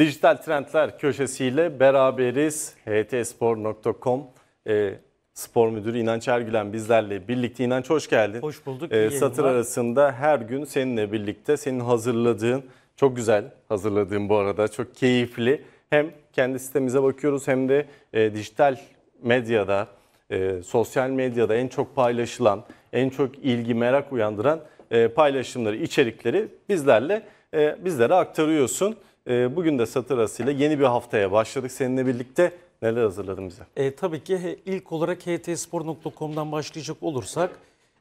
Dijital Trendler köşesiyle beraberiz. htspor.com e, spor müdürü İnanç Ergülen bizlerle birlikte. İnanç hoş geldin. Hoş bulduk. E, satır yayınlar. arasında her gün seninle birlikte senin hazırladığın, çok güzel hazırladığın bu arada, çok keyifli. Hem kendi sitemize bakıyoruz hem de e, dijital medyada, e, sosyal medyada en çok paylaşılan, en çok ilgi, merak uyandıran e, paylaşımları, içerikleri bizlerle e, bizlere aktarıyorsun. Ee, bugün de satır arasıyla yeni bir haftaya başladık seninle birlikte. Neler hazırladın bize? E, tabii ki ilk olarak htspor.com'dan başlayacak olursak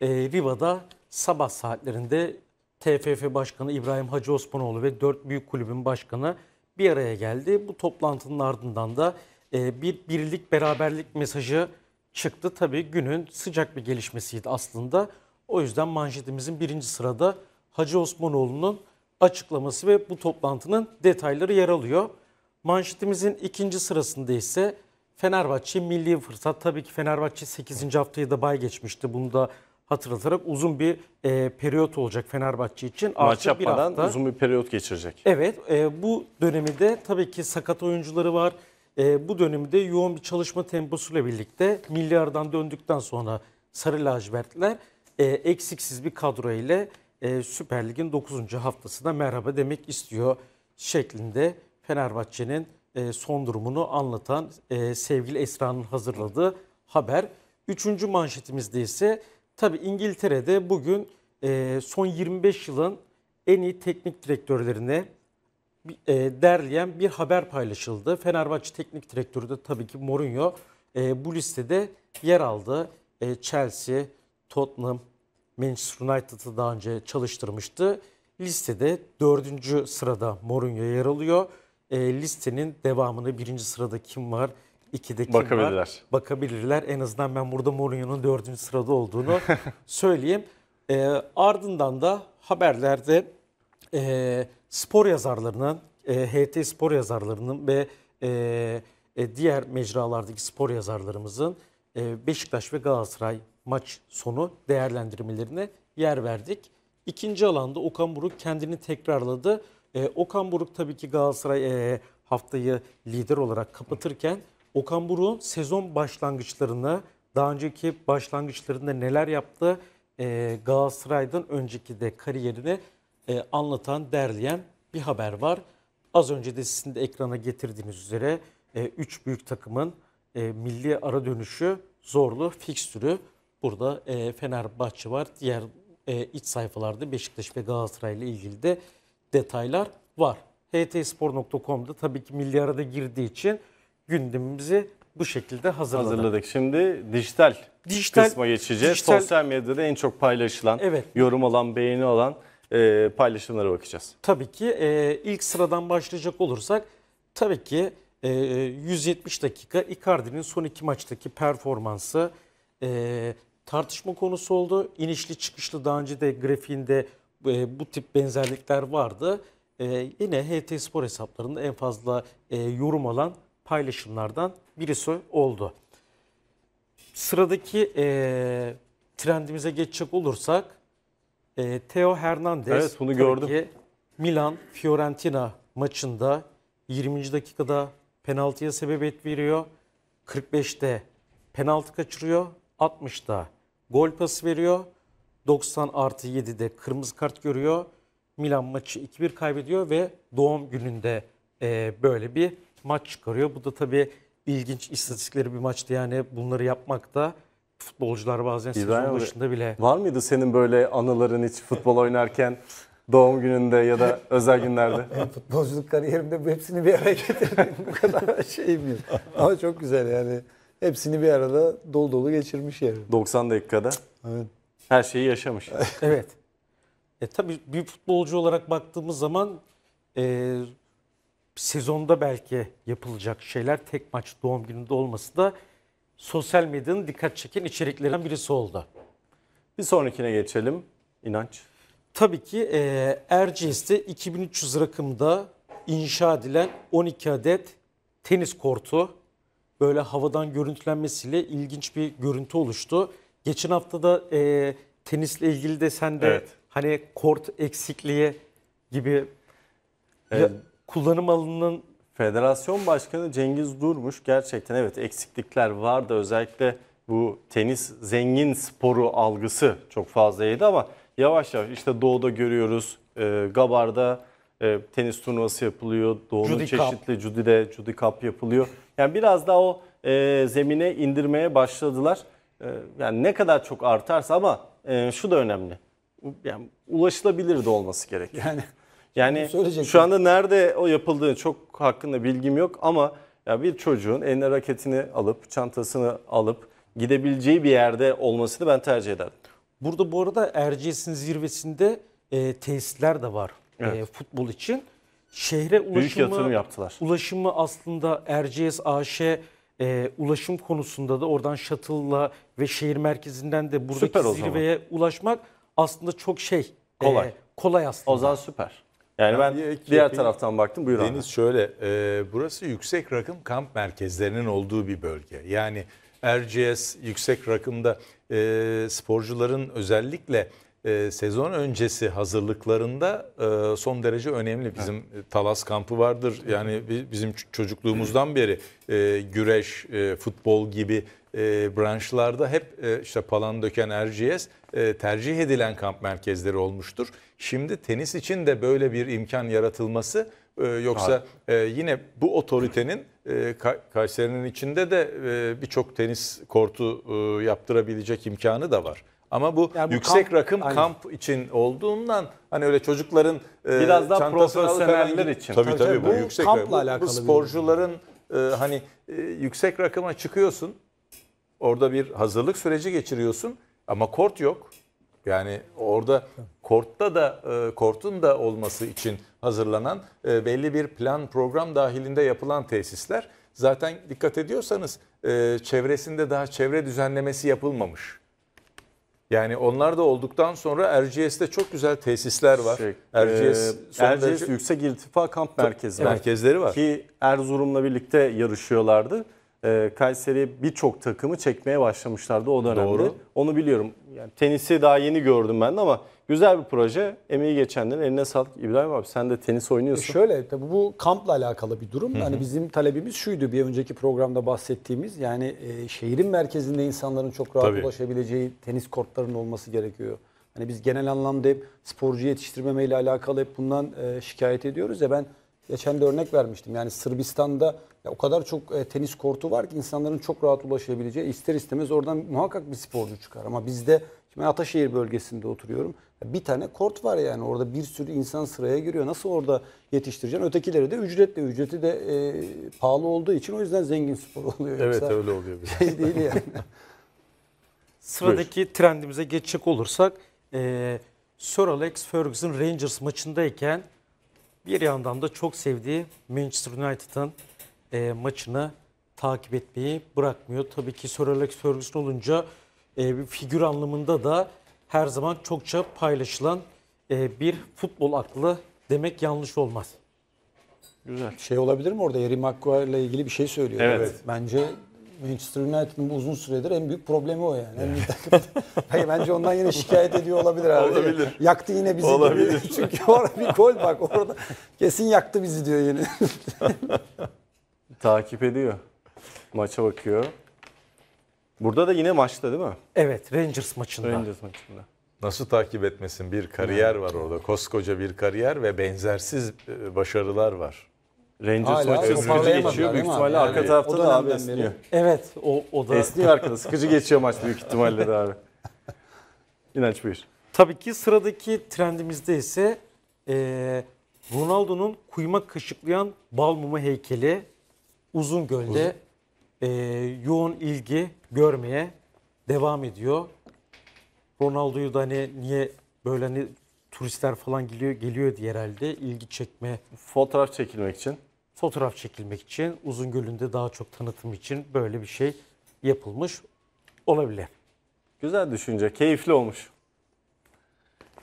e, Riva'da sabah saatlerinde TFF Başkanı İbrahim Hacı Osmanoğlu ve dört büyük kulübün başkanı bir araya geldi. Bu toplantının ardından da e, bir birlik beraberlik mesajı çıktı. Tabii günün sıcak bir gelişmesiydi aslında. O yüzden manşetimizin birinci sırada Hacı Osmanoğlu'nun açıklaması ve bu toplantının detayları yer alıyor. Manşetimizin ikinci sırasında ise Fenerbahçe milli fırsat. Tabii ki Fenerbahçe 8. haftayı da bay geçmişti. Bunu da hatırlatarak uzun bir e, periyot olacak Fenerbahçe için. Maç Artık yapmadan bir hafta, uzun bir periyot geçirecek. Evet e, bu dönemde tabii ki sakat oyuncuları var. E, bu dönemde yoğun bir çalışma temposuyla birlikte milyardan döndükten sonra Sarı Lacivertler e, eksiksiz bir kadro ile e, Süper Lig'in 9. haftasında merhaba demek istiyor şeklinde Fenerbahçe'nin e, son durumunu anlatan e, sevgili Esra'nın hazırladığı haber. Üçüncü manşetimizde ise tabi İngiltere'de bugün e, son 25 yılın en iyi teknik direktörlerine e, derleyen bir haber paylaşıldı. Fenerbahçe teknik direktörü de tabii ki Mourinho e, bu listede yer aldı. E, Chelsea, Tottenham, Manchester United'ı daha önce çalıştırmıştı. Listede dördüncü sırada Mourinho yer alıyor. E, listenin devamını birinci sırada kim var, ikide kim Bakabilirler. var bakabilirler. En azından ben burada Mourinho'nun dördüncü sırada olduğunu söyleyeyim. E, ardından da haberlerde e, spor yazarlarının, e, HT spor yazarlarının ve e, e, diğer mecralardaki spor yazarlarımızın e, Beşiktaş ve Galatasaray maç sonu değerlendirmelerine yer verdik. İkinci alanda Okan Buruk kendini tekrarladı. E, Okan Buruk tabii ki Galatasaray e, haftayı lider olarak kapatırken Okan Buruk'un sezon başlangıçlarını, daha önceki başlangıçlarında neler yaptı, e, Galatasaray'dan önceki de kariyerini e, anlatan, derleyen bir haber var. Az önce de sizin de ekrana getirdiğiniz üzere e, üç büyük takımın e, milli ara dönüşü zorlu fikstürü. Burada e, Fenerbahçe var. Diğer e, iç sayfalarda Beşiktaş ve Galatasaray ile ilgili de detaylar var. htspor.com'da tabii ki milyarda girdiği için gündemimizi bu şekilde hazırladık. Hazırladık. Şimdi dijital, dijital kısma geçeceğiz. Dijital, Sosyal medyada en çok paylaşılan, evet. yorum alan, beğeni alan e, paylaşımlara bakacağız. Tabii ki e, ilk sıradan başlayacak olursak tabii ki e, 170 e, dakika Icardi'nin son iki maçtaki performansı, e, tartışma konusu oldu. İnişli çıkışlı daha önce de grafiğinde e, bu tip benzerlikler vardı. E, yine HT Spor hesaplarında en fazla e, yorum alan paylaşımlardan birisi oldu. Sıradaki e, trendimize geçecek olursak e, Theo Hernandez. Evet bunu gördüm. Ki Milan Fiorentina maçında 20. dakikada penaltıya sebebiyet veriyor. 45'te penaltı kaçırıyor. 60'da gol pası veriyor. 90 artı 7'de kırmızı kart görüyor. Milan maçı 2-1 kaybediyor ve doğum gününde e, böyle bir maç çıkarıyor. Bu da tabii ilginç istatistikleri bir maçtı. Yani bunları yapmak da futbolcular bazen İbrahim sezon başında bile. Var mıydı senin böyle anıların hiç futbol oynarken doğum gününde ya da özel günlerde? ben futbolculuk kariyerimde bu hepsini bir araya getirdim. bu kadar şeyim yok. Ama çok güzel yani. Hepsini bir arada dolu dolu geçirmiş yani. 90 dakikada evet. her şeyi yaşamış. evet. E, tabii bir futbolcu olarak baktığımız zaman e, sezonda belki yapılacak şeyler tek maç doğum gününde olması da sosyal medyanın dikkat çeken içeriklerinden birisi oldu. Bir sonrakine geçelim. İnanç. Tabii ki e, Erciyes'te 2300 rakımda inşa edilen 12 adet tenis kortu böyle havadan görüntülenmesiyle ilginç bir görüntü oluştu. Geçen hafta da e, tenisle ilgili de sen de evet. hani kort eksikliği gibi evet. kullanım alanının... Federasyon Başkanı Cengiz Durmuş gerçekten evet eksiklikler vardı özellikle bu tenis zengin sporu algısı çok fazlaydı ama yavaş yavaş işte doğuda görüyoruz e, Gabar'da e, tenis turnuvası yapılıyor. Doğu'nun Judy çeşitli Cup. Judy'de Judy Cup yapılıyor. Yani biraz daha o e, zemine indirmeye başladılar. E, yani ne kadar çok artarsa ama e, şu da önemli. Yani ulaşılabilir de olması gerekiyor. Yani yani şu anda nerede o yapıldığını çok hakkında bilgim yok ama ya bir çocuğun eline raketini alıp çantasını alıp gidebileceği bir yerde olmasını ben tercih ederdim. Burada bu arada Erciyes'in zirvesinde e, tesisler de var e, evet. e, futbol için şehre ulaşımı, yaptılar. Ulaşımı aslında Erciyes AŞ e, ulaşım konusunda da oradan shuttle'la ve şehir merkezinden de buradaki zirveye ulaşmak aslında çok şey. E, kolay. E, kolay aslında. O zaman süper. Yani ben, ben diğer yapayım. taraftan baktım. Buyur Deniz abi. şöyle, e, burası yüksek rakım kamp merkezlerinin olduğu bir bölge. Yani Erciyes yüksek rakımda e, sporcuların özellikle e, sezon öncesi hazırlıklarında e, son derece önemli. Bizim evet. Talas kampı vardır. Yani bizim çocukluğumuzdan beri e, güreş, e, futbol gibi e, branşlarda hep e, işte Palandöken, Erciyes e, tercih edilen kamp merkezleri olmuştur. Şimdi tenis için de böyle bir imkan yaratılması e, yoksa e, yine bu otoritenin e, Kayseri'nin içinde de e, birçok tenis kortu e, yaptırabilecek imkanı da var. Ama bu, yani bu yüksek kamp, rakım aynen. kamp için olduğundan hani öyle çocukların e, biraz e, daha profesyoneller için. Tabii tabii, tabii bu, bu yüksek kampla rakım. alakalı. Bu sporcuların e, hani e, yüksek rakıma çıkıyorsun. Orada bir hazırlık süreci geçiriyorsun ama kort yok. Yani orada kortta da e, kortun da olması için hazırlanan e, belli bir plan program dahilinde yapılan tesisler zaten dikkat ediyorsanız çevresinde daha çevre düzenlemesi yapılmamış. Yani onlar da olduktan sonra RGS'te çok güzel tesisler var. Şey, RGS, e, RGS derece... Yüksek İrtifa Kamp Merkezi Merkezleri var. Ki Erzurum'la birlikte yarışıyorlardı. Ee, Kayseri birçok takımı çekmeye başlamışlardı o dönemde. Doğru. Onu biliyorum. Yani tenisi daha yeni gördüm ben de ama güzel bir proje. Emeği geçenlerin eline sağlık. İbrahim abi sen de tenis oynuyorsun. E şöyle tabii bu kampla alakalı bir durum. Yani bizim talebimiz şuydu bir önceki programda bahsettiğimiz. Yani e, şehrin merkezinde insanların çok rahat tabii. ulaşabileceği tenis kortlarının olması gerekiyor. Hani biz genel anlamda hep sporcu yetiştirmemeyle alakalı hep bundan e, şikayet ediyoruz ya e ben geçen de örnek vermiştim. Yani Sırbistan'da ya o kadar çok e, tenis kortu var ki insanların çok rahat ulaşabileceği ister istemez oradan muhakkak bir sporcu çıkar. Ama bizde şimdi Ataşehir bölgesinde oturuyorum. bir tane kort var yani orada bir sürü insan sıraya giriyor. Nasıl orada yetiştireceksin? Ötekileri de ücretle. Ücreti de e, pahalı olduğu için o yüzden zengin spor oluyor. Evet Yoksa öyle oluyor. Biraz. Şey değil yani. Sıradaki Buyur. trendimize geçecek olursak e, Sir Alex Ferguson Rangers maçındayken bir yandan da çok sevdiği Manchester United'ın e, maçını takip etmeyi bırakmıyor. Tabii ki Sir Alex Ferguson olunca e, bir figür anlamında da her zaman çokça paylaşılan e, bir futbol aklı demek yanlış olmaz. Güzel. Şey olabilir mi orada? Harry Maguire ile ilgili bir şey söylüyor. Evet. evet. Bence Manchester United'ın uzun süredir en büyük problemi o yani. En Hayır, bence ondan yine şikayet ediyor olabilir abi. Olabilir. Yaktı yine bizi. Olabilir. Çünkü orada bir gol bak orada kesin yaktı bizi diyor yine. Takip ediyor. Maça bakıyor. Burada da yine maçta değil mi? Evet Rangers maçında. Rangers maçında. Nasıl takip etmesin? Bir kariyer var orada. Koskoca bir kariyer ve benzersiz e, başarılar var. Rangers Hala maçı sıkıcı geçiyor. Büyük ihtimalle yani, arka tarafta da abi esniyor. Beri. Evet. O, o da... Esniyor arkada. Sıkıcı geçiyor maç büyük ihtimalle de abi. İnanç buyur. Tabii ki sıradaki trendimizde ise e, Ronaldo'nun kuyma kaşıklayan bal mumu heykeli Uzungöl'de Uzun. e, yoğun ilgi görmeye devam ediyor. Ronaldo'yu da hani niye böyle hani turistler falan geliyor geliyor diye herhalde ilgi çekme. Fotoğraf çekilmek için. Fotoğraf çekilmek için Uzun Göl'ünde daha çok tanıtım için böyle bir şey yapılmış olabilir. Güzel düşünce, keyifli olmuş.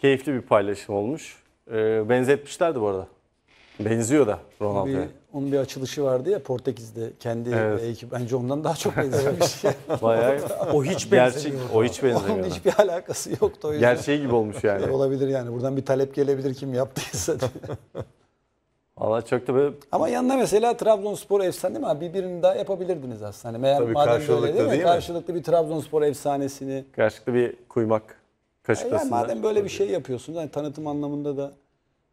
Keyifli bir paylaşım olmuş. E, benzetmişlerdi bu arada. Benziyor da Ronaldo'ya. onun bir açılışı vardı ya Portekiz'de kendi Evet. ekip. Bence ondan daha çok benzemiş. Bayağı o hiç gerçek, o hiç Onun hiçbir alakası yoktu o yüzden. Gerçeği gibi olmuş yani. Olabilir yani. Buradan bir talep gelebilir kim yaptıysa. diye. Valla çok da böyle Ama yanına mesela Trabzonspor efsane değil mi? abi? Birbirini daha yapabilirdiniz aslında. Hani meğer Tabii madem böyle karşılıklı değil mi? Karşılıklı bir Trabzonspor efsanesini. karşılıklı bir kuymak Yani kaşıklasınlar. madem böyle bir şey yapıyorsunuz hani tanıtım anlamında da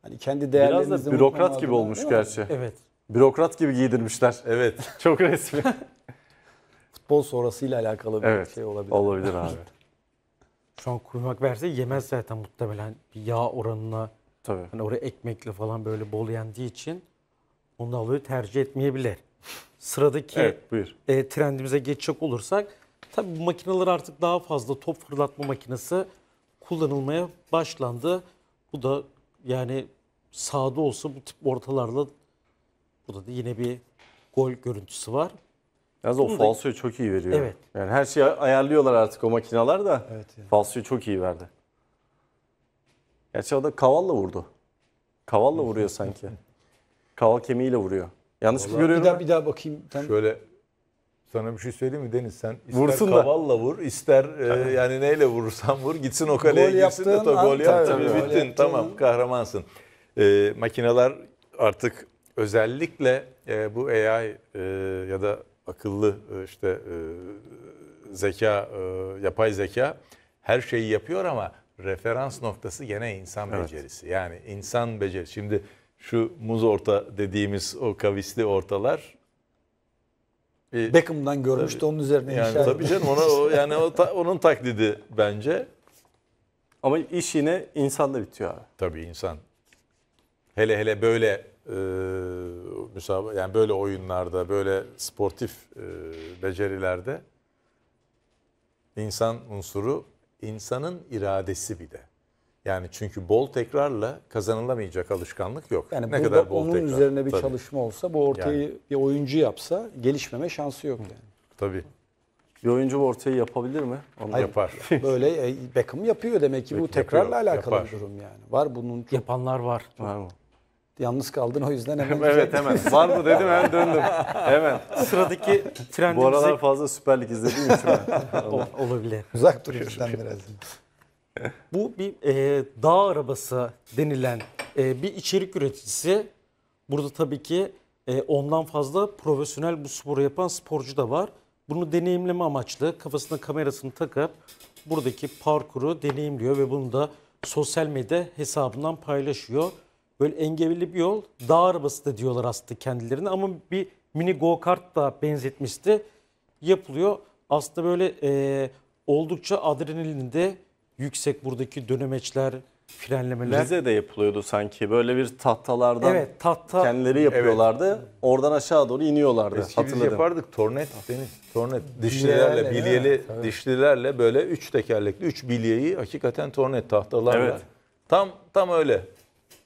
Hani kendi değerlerimizi... Biraz da bürokrat gibi olmuş gerçi. Evet. Bürokrat gibi giydirmişler. Evet. Çok resmi. Futbol sonrasıyla alakalı bir evet. şey olabilir. Olabilir abi. Şu an kurmak verse yemez zaten muhtemelen bir yağ oranına. Tabii. Hani oraya ekmekle falan böyle bol yendiği için onu da alıyor tercih etmeyebilir. Sıradaki evet, buyur. E, trendimize geçecek olursak tabii bu makineler artık daha fazla top fırlatma makinesi kullanılmaya başlandı. Bu da yani sağda olsa bu tip ortalarla burada da yine bir gol görüntüsü var. Yalnız o Bunu falsoyu çok iyi veriyor. Evet. Yani her şeyi ayarlıyorlar artık o makineler de. Evet, yani. Falsoyu çok iyi verdi. Gerçi o da kavalla vurdu. Kavalla vuruyor sanki. Kaval kemiğiyle vuruyor. Yanlış mı görüyorum? Bir daha, bir daha bakayım. Tam Şöyle sana bir şey söyleyeyim mi Deniz? Sen ister Vursun kavalla da. vur, ister e, yani neyle vurursan vur. Gitsin o kaleye gol gitsin de to, gol yap. Tabii, bittin yaptığın... tamam kahramansın. E, makineler artık özellikle e, bu AI e, ya da akıllı e, işte e, zeka, e, yapay zeka her şeyi yapıyor ama referans noktası gene insan evet. becerisi. Yani insan becerisi. Şimdi şu muz orta dediğimiz o kavisli ortalar bir, Beckham'dan görmüştü tabii, onun üzerine yani inşa Tabii canım ona o, yani o ta, onun taklidi bence. Ama iş yine insanla bitiyor abi. Tabii insan. Hele hele böyle e, yani böyle oyunlarda, böyle sportif e, becerilerde insan unsuru, insanın iradesi bir de. Yani çünkü bol tekrarla kazanılamayacak alışkanlık yok. Yani ne kadar bol onun tekrar. üzerine bir Tabii. çalışma olsa bu ortayı Yani. bir oyuncu yapsa gelişmeme şansı yok yani. Tabii Bir oyuncu bu ortayı yapabilir mi? Onu yapar. Böyle e, Beckham yapıyor demek ki bu tekrarla yapıyor, alakalı yapar. bir durum yani. Var bunun çok Yapanlar var. Var mı? yalnız kaldın o yüzden hemen evet hemen. Var mı dedim hemen döndüm. Hemen. Sıradaki trendimize Bu aralar fazla Süper Lig izlediğim için. olabilir. uzak dur bizden biraz. Bu bir e, dağ arabası denilen e, bir içerik üreticisi. Burada tabii ki e, ondan fazla profesyonel bu sporu yapan sporcu da var. Bunu deneyimleme amaçlı kafasına kamerasını takıp buradaki parkuru deneyimliyor ve bunu da sosyal medya hesabından paylaşıyor. Böyle engebeli bir yol. Dağ arabası da diyorlar aslında kendilerine ama bir mini go kart da benzetmişti. Yapılıyor. Aslında böyle e, oldukça adrenalinli de yüksek buradaki dönemeçler, frenlemeler. Rize'de yapılıyordu sanki. Böyle bir tahtalardan evet, tahta, kendileri yapıyorlardı. Evet. Oradan aşağı doğru iniyorlardı. Eski hatırladım. biz yapardık tornet. Deniz. Tornet. Dişlilerle, bilyeli, dişlilerle böyle üç tekerlekli, üç bilyeyi hakikaten tornet tahtalarla. Evet. Tam tam öyle.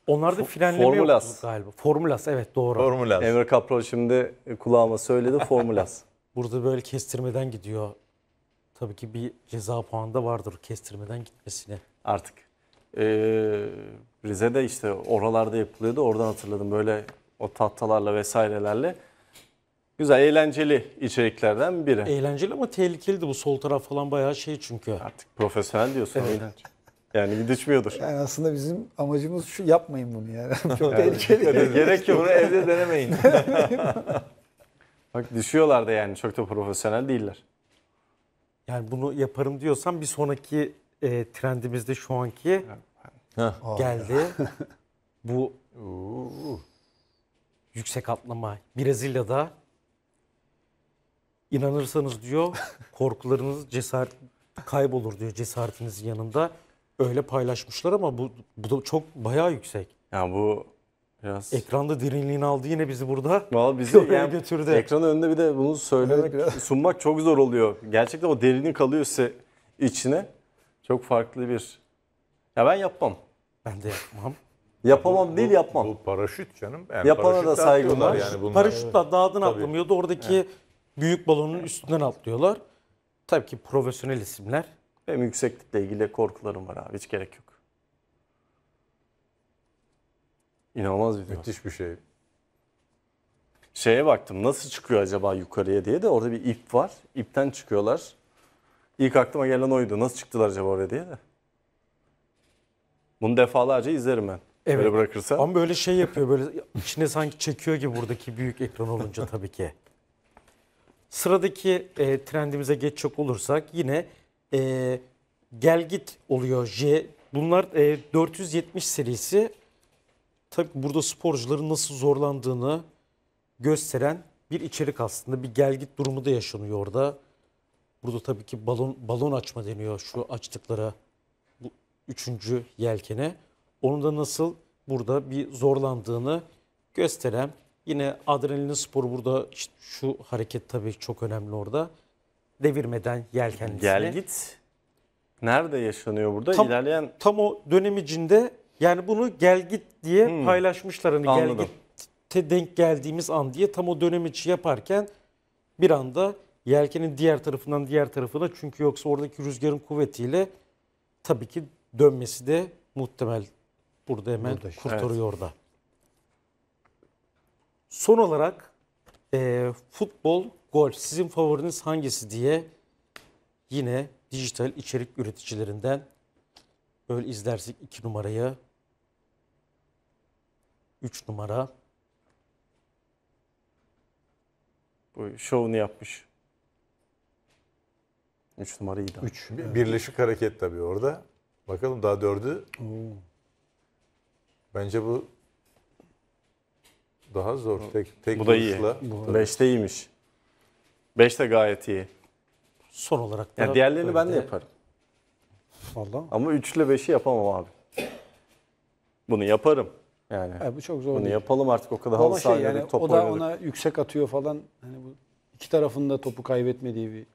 Onlarda frenleme Formulas. yoktu galiba. Formulas evet doğru. Formulas. Emre Kaprol şimdi kulağıma söyledi Formulas. Burada böyle kestirmeden gidiyor tabii ki bir ceza puanı da vardır kestirmeden gitmesine. Artık. Ee, Rize'de işte oralarda yapılıyordu. Oradan hatırladım böyle o tahtalarla vesairelerle. Güzel, eğlenceli içeriklerden biri. Eğlenceli ama tehlikeliydi bu sol taraf falan bayağı şey çünkü. Artık profesyonel diyorsun. evet. Yani gidişmiyordur. Yani aslında bizim amacımız şu yapmayın bunu yani. Çok tehlikeli. Yani. Gerek yok. Bunu evde denemeyin. Bak düşüyorlar da yani çok da profesyonel değiller. Yani bunu yaparım diyorsan bir sonraki e, trendimizde şu anki geldi. Bu yüksek atlama Brezilya'da inanırsanız diyor korkularınız cesaret kaybolur diyor cesaretinizin yanında. Öyle paylaşmışlar ama bu, bu da çok bayağı yüksek. Yani bu Biraz. Ekranda derinliğini aldı yine bizi burada. Vallahi bizi yani, götürdü. Ekranın önünde bir de bunu söylemek, sunmak çok zor oluyor. Gerçekten o derinlik kalıyor size içine. Çok farklı bir. Ya ben yapmam. Ben de yapmam. Yapamam bu, değil yapmam. Bu paraşüt canım. Yani Yapana da saygılar. var. Yani bunlar. Paraşütle evet. dağdan Tabii. atlamıyordu. Oradaki evet. büyük balonun üstünden atlıyorlar. Tabii ki profesyonel isimler. Benim yükseklikle ilgili korkularım var abi. Hiç gerek yok. İnanılmaz video. Müthiş bir şey. Şeye baktım nasıl çıkıyor acaba yukarıya diye de orada bir ip var. İpten çıkıyorlar. İlk aklıma gelen oydu. Nasıl çıktılar acaba oraya diye de. Bunu defalarca izlerim ben. Evet. Böyle bırakırsa. Ama böyle şey yapıyor böyle içine sanki çekiyor gibi buradaki büyük ekran olunca tabii ki. Sıradaki e, trendimize geçecek olursak yine e, gel git oluyor J. Bunlar e, 470 serisi tabii burada sporcuların nasıl zorlandığını gösteren bir içerik aslında. Bir gelgit durumu da yaşanıyor orada. Burada tabii ki balon balon açma deniyor şu açtıklara bu üçüncü yelkene. Onun da nasıl burada bir zorlandığını gösteren yine adrenalin sporu burada işte şu hareket tabii çok önemli orada. Devirmeden yelkenlisine. Gelgit nerede yaşanıyor burada? Tam, İlerleyen tam o dönem içinde yani bunu gel git diye hmm. paylaşmışlar hani gel git denk geldiğimiz an diye tam o dönem içi yaparken bir anda yelkenin diğer tarafından diğer tarafına çünkü yoksa oradaki rüzgarın kuvvetiyle tabii ki dönmesi de muhtemel. Burada hemen Burada kurtarıyor evet. da. Son olarak e, futbol, golf sizin favoriniz hangisi diye yine dijital içerik üreticilerinden böyle izlersek iki numaraya 3 numara. Bu şovunu yapmış. 3 numara iyi Üç. Bir, birleşik hareket tabii orada. Bakalım daha dördü. Oo. Bence bu daha zor. Tek, tek bu da iyi. Bu. de iyiymiş. Beş de gayet iyi. Son olarak da... Yani diğerlerini ben de yaparım. Vallahi. Ama 3 ile 5'i yapamam abi. Bunu yaparım. Yani, yani bu çok zor. Bunu değil. yapalım artık o kadar halı şey, yani, top O da oynadık. ona yüksek atıyor falan. Hani bu iki tarafında topu kaybetmediği bir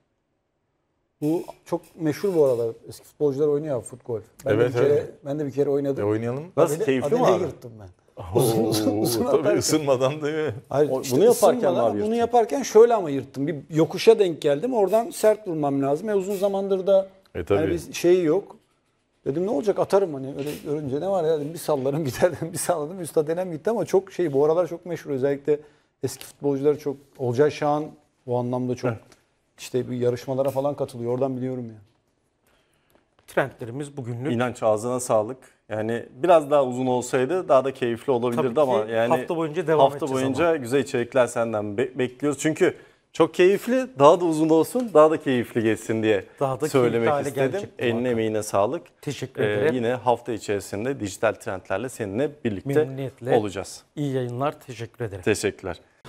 bu çok meşhur bu aralar. Eski futbolcular oynuyor futbol. Ben evet, de bir kere, evet. Ben de bir kere oynadım. E, oynayalım. Nasıl Adeli, keyifli mi abi? yırttım ben. Oo, uzun uzun, uzun tabii ısınmadan değil mi? Hayır, o, işte bunu yaparken abi yırttım. Bunu yaparken şöyle ama yırttım. Bir yokuşa denk geldim. Oradan sert vurmam lazım. E uzun zamandır da e, tabii. Hani bir şey yok. Dedim ne olacak atarım hani öyle görünce ne var ya dedim bir sallarım gider dedim bir salladım Üstad denem gitti ama çok şey bu aralar çok meşhur özellikle eski futbolcular çok Olcay Şahan bu anlamda çok evet. işte bir yarışmalara falan katılıyor oradan biliyorum ya. Yani. Trendlerimiz bugünlük. İnanç ağzına sağlık. Yani biraz daha uzun olsaydı daha da keyifli olabilirdi Tabii ama yani hafta boyunca devam hafta boyunca ama. güzel içerikler senden be bekliyoruz. Çünkü çok keyifli, daha da uzun olsun, daha da keyifli geçsin diye daha da söylemek istedim. Eline emeğine sağlık. Teşekkür ee, ederim. Ee, yine hafta içerisinde dijital trendlerle seninle birlikte olacağız. İyi yayınlar, teşekkür ederim. Teşekkürler.